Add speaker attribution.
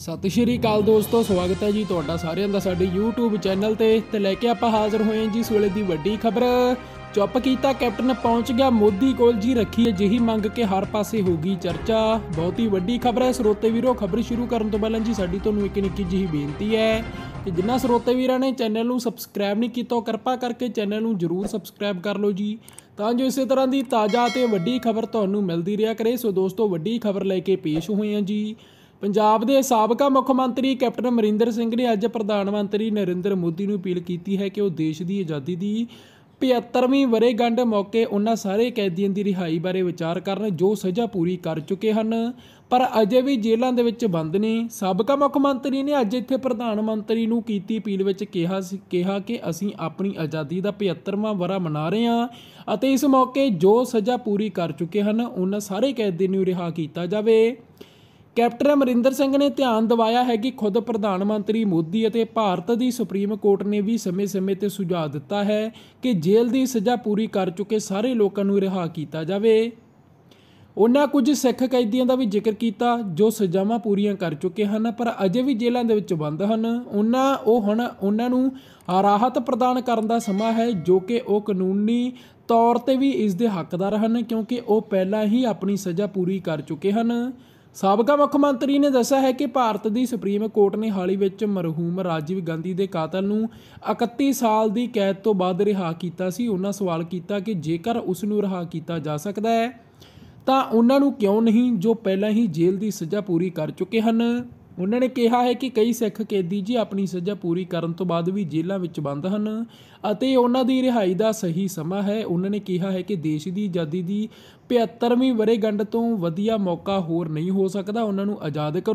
Speaker 1: ਸਤਿ ਸ਼੍ਰੀ ਅਕਾਲ ਦੋਸਤੋ ਸਵਾਗਤ ਹੈ ਜੀ ਤੁਹਾਡਾ ਸਾਰਿਆਂ ਦਾ ਸਾਡੇ YouTube ਚੈਨਲ ਤੇ ਤੇ ਲੈ ਕੇ ਆਪਾਂ ਹਾਜ਼ਰ ਹੋਏ ਹਾਂ ਜੀ ਇਸ ਵੇਲੇ ਦੀ ਵੱਡੀ ਖਬਰ ਚੁੱਪ ਕੀਤਾ ਕੈਪਟਨ ਪਹੁੰਚ ਗਿਆ ਮੋਦੀ ਕੋਲ ਜੀ ਰੱਖੀ ਹੈ ਜਿਹੀ ਮੰਗ ਕੇ ਹਰ ਪਾਸੇ ਹੋਗੀ ਚਰਚਾ ਬਹੁਤ ਹੀ ਵੱਡੀ ਖਬਰ ਹੈ ਸਰੋਤੇ ਵੀਰੋ ਖਬਰ ਸ਼ੁਰੂ ਕਰਨ ਤੋਂ ਪਹਿਲਾਂ ਜੀ ਸਾਡੀ ਤੁਹਾਨੂੰ ਇੱਕ ਨਿੱਕੀ ਜਿਹੀ ਬੇਨਤੀ ਹੈ ਕਿ ਜਿੰਨਾ ਸਰੋਤੇ ਵੀਰਾਂ ਨੇ ਚੈਨਲ ਨੂੰ ਸਬਸਕ੍ਰਾਈਬ ਨਹੀਂ ਕੀਤਾ ਕਿਰਪਾ ਕਰਕੇ ਚੈਨਲ ਨੂੰ ਜਰੂਰ ਸਬਸਕ੍ਰਾਈਬ ਕਰ ਲਓ ਜੀ ਤਾਂ ਜੋ ਇਸੇ ਤਰ੍ਹਾਂ ਦੀ ਤਾਜ਼ਾ ਤੇ ਵੱਡੀ ਖਬਰ ਤੁਹਾਨੂੰ ਮਿਲਦੀ ਰਿਹਾ ਕਰੇ ਸੋ ਦੋਸਤੋ ਵੱਡੀ ਖਬਰ ਲੈ ਕੇ ਪੇਸ਼ ਹੋਏ ਹਾਂ ਜੀ ਪੰਜਾਬ ਦੇ ਸਾਬਕਾ ਮੁੱਖ ਮੰਤਰੀ ਕੈਪਟਨ ਅਮਰਿੰਦਰ ਸਿੰਘ ਨੇ ਅੱਜ ਪ੍ਰਧਾਨ ਮੰਤਰੀ ਨਰਿੰਦਰ ਮੋਦੀ ਨੂੰ ਅਪੀਲ ਕੀਤੀ ਹੈ ਕਿ ਉਹ ਦੇਸ਼ ਦੀ ਆਜ਼ਾਦੀ ਦੀ 75ਵੀਂ ਵਰੇਗੰਢ ਮੌਕੇ ਉਹਨਾਂ ਸਾਰੇ ਕੈਦੀਆਂ ਦੀ ਰਿਹਾਈ ਬਾਰੇ ਵਿਚਾਰ ਕਰਨ ਜੋ ਸਜ਼ਾ ਪੂਰੀ ਕਰ ਚੁੱਕੇ ਹਨ ਪਰ ਅਜੇ ਵੀ ਜੇਲ੍ਹਾਂ ਦੇ ਵਿੱਚ ਬੰਦ ਨੇ ਸਾਬਕਾ ਮੁੱਖ ਮੰਤਰੀ ਨੇ ਅੱਜ ਇੱਥੇ ਪ੍ਰਧਾਨ ਮੰਤਰੀ ਨੂੰ ਕੀਤੀ ਅਪੀਲ ਵਿੱਚ ਕਿਹਾ ਸੀ ਕਿਹਾ ਕਿ ਅਸੀਂ ਆਪਣੀ ਆਜ਼ਾਦੀ ਦਾ 75ਵਾਂ ਵਰਾ ਮਨਾ ਰਹੇ ਹਾਂ ਅਤੇ ਇਸ ਮੌਕੇ ਜੋ ਸਜ਼ਾ ਪੂਰੀ ਕਰ ਚੁੱਕੇ ਹਨ ਉਹਨਾਂ ਸਾਰੇ ਕੈਦੀਆਂ ਨੂੰ ਰਿਹਾ ਕੀਤਾ ਜਾਵੇ ਕੈਪਟਨ ਅਮਰਿੰਦਰ ਸਿੰਘ ਨੇ ਧਿਆਨ ਦਿਵਾਇਆ ਹੈ ਕਿ ਖੁਦ ਪ੍ਰਧਾਨ ਮੰਤਰੀ ਮੋਦੀ ਅਤੇ ਭਾਰਤ ਦੀ ਸੁਪਰੀਮ ਕੋਰਟ ਨੇ ਵੀ ਸਮੇਂ-ਸਮੇਂ ਤੇ ਸੁਝਾਅ ਦਿੱਤਾ ਹੈ ਕਿ ਜੇਲ੍ਹ ਦੀ ਸਜ਼ਾ ਪੂਰੀ ਕਰ ਚੁੱਕੇ ਸਾਰੇ ਲੋਕਾਂ ਨੂੰ ਰਿਹਾ ਕੀਤਾ ਜਾਵੇ ਉਹਨਾਂ ਕੁਝ ਸਿੱਖ ਕੈਦੀਆਂ ਦਾ ਵੀ ਜ਼ਿਕਰ ਕੀਤਾ ਜੋ ਸਜ਼ਾਵਾਂ ਪੂਰੀਆਂ ਕਰ ਚੁੱਕੇ ਹਨ ਪਰ ਅਜੇ ਵੀ ਜੇਲ੍ਹਾਂ ਦੇ ਵਿੱਚ ਬੰਦ ਹਨ ਉਹਨਾਂ ਉਹ ਹੁਣ ਉਹਨਾਂ ਨੂੰ ਰਾਹਤ ਪ੍ਰਦਾਨ ਕਰਨ ਦਾ ਸਮਾਂ ਹੈ ਜੋ ਕਿ ਉਹ ਕਾਨੂੰਨੀ ਤੌਰ ਤੇ ਵੀ ਇਸ ਦੇ ਹੱਕਦਾਰ ਹਨ ਕਿਉਂਕਿ ਉਹ ਪਹਿਲਾਂ ਹੀ ਆਪਣੀ ਸਜ਼ਾ ਪੂਰੀ ਕਰ ਚੁੱਕੇ ਹਨ ਸਾਬਕਾ ਮੁੱਖ ਮੰਤਰੀ ਨੇ ਦੱਸਿਆ ਹੈ ਕਿ ਭਾਰਤ ਦੀ ਸੁਪਰੀਮ ਕੋਰਟ ਨੇ ਹਾਲ ਹੀ ਵਿੱਚ ਮਰਹੂਮ ਰਾਜੀਵ ਗਾਂਧੀ ਦੇ ਕਾਤਲ ਨੂੰ 31 ਸਾਲ ਦੀ ਕੈਦ ਤੋਂ ਬਾਅਦ ਰਿਹਾ ਕੀਤਾ ਸੀ ਉਹਨਾਂ ਸਵਾਲ ਕੀਤਾ ਕਿ ਜੇਕਰ ਉਸ ਨੂੰ ਰਿਹਾ ਕੀਤਾ ਜਾ ਸਕਦਾ ਹੈ ਤਾਂ ਉਹਨਾਂ ਨੂੰ ਕਿਉਂ ਨਹੀਂ ਜੋ ਪਹਿਲਾਂ ਹੀ ਜੇਲ੍ਹ ਦੀ ਸਜ਼ਾ ਪੂਰੀ ਕਰ ਚੁੱਕੇ ਹਨ ਉਹਨਾਂ ਨੇ ਕਿਹਾ ਹੈ ਕਿ ਕਈ ਸਿੱਖ ਕੈਦੀ ਜੀ ਆਪਣੀ ਸਜ਼ਾ ਪੂਰੀ ਕਰਨ ਤੋਂ ਬਾਅਦ ਵੀ ਜੇਲ੍ਹਾਂ ਵਿੱਚ ਬੰਦ ਹਨ ਅਤੇ ਉਹਨਾਂ ਦੀ ਰਿਹਾਈ ਦਾ ਸਹੀ ਸਮਾਂ ਹੈ ਉਹਨਾਂ ਨੇ ਕਿਹਾ ਹੈ ਕਿ ਦੇਸ਼ ਦੀ ਆਜ਼ਾਦੀ ਦੀ 75ਵੀਂ ਵਰੇਗੰਢ ਤੋਂ ਵਧੀਆ ਮੌਕਾ ਹੋਰ ਨਹੀਂ ਹੋ ਸਕਦਾ ਉਹਨਾਂ ਨੂੰ ਆਜ਼ਾਦ ਕਰੋ